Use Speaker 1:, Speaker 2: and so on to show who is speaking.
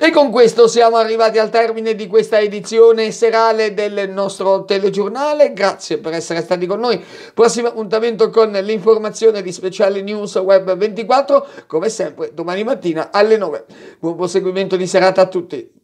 Speaker 1: E con questo siamo arrivati al termine di questa edizione serale del nostro telegiornale. Grazie per essere stati con noi. Prossimo appuntamento con l'informazione di speciale news web 24, come sempre domani mattina alle 9. Buon proseguimento di serata a tutti.